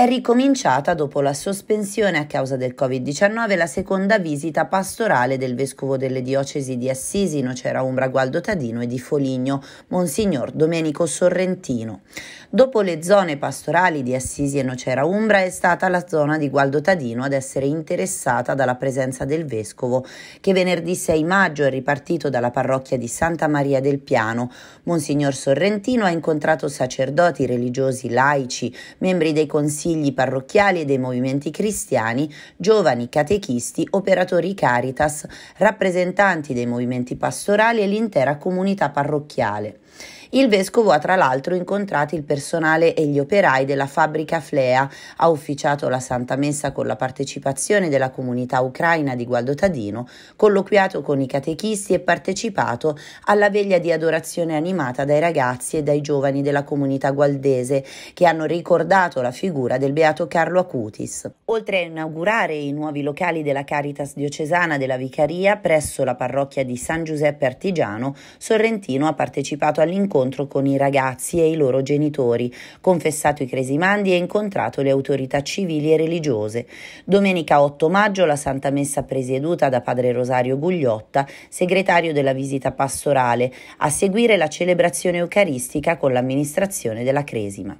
È ricominciata dopo la sospensione a causa del Covid-19 la seconda visita pastorale del vescovo delle diocesi di Assisi, Nocera Umbra, Gualdo Tadino e di Foligno, Monsignor Domenico Sorrentino. Dopo le zone pastorali di Assisi e Nocera Umbra è stata la zona di Gualdo Tadino ad essere interessata dalla presenza del vescovo, che venerdì 6 maggio è ripartito dalla parrocchia di Santa Maria del Piano. Monsignor Sorrentino ha incontrato sacerdoti, religiosi, laici, membri dei consigli consigli parrocchiali e dei movimenti cristiani, giovani catechisti, operatori Caritas, rappresentanti dei movimenti pastorali e l'intera comunità parrocchiale. Il vescovo ha tra l'altro incontrato il personale e gli operai della fabbrica Flea, ha officiato la Santa Messa con la partecipazione della comunità ucraina di Gualdo Tadino, colloquiato con i catechisti e partecipato alla veglia di adorazione animata dai ragazzi e dai giovani della comunità gualdese che hanno ricordato la figura del Beato Carlo Acutis, oltre a inaugurare i nuovi locali della Caritas diocesana della Vicaria presso la parrocchia di San Giuseppe Artigiano, Sorrentino ha partecipato all'incontro con i ragazzi e i loro genitori, confessato i cresimandi e incontrato le autorità civili e religiose. Domenica 8 maggio la Santa Messa presieduta da Padre Rosario Gugliotta, segretario della visita pastorale, a seguire la celebrazione eucaristica con l'amministrazione della Cresima.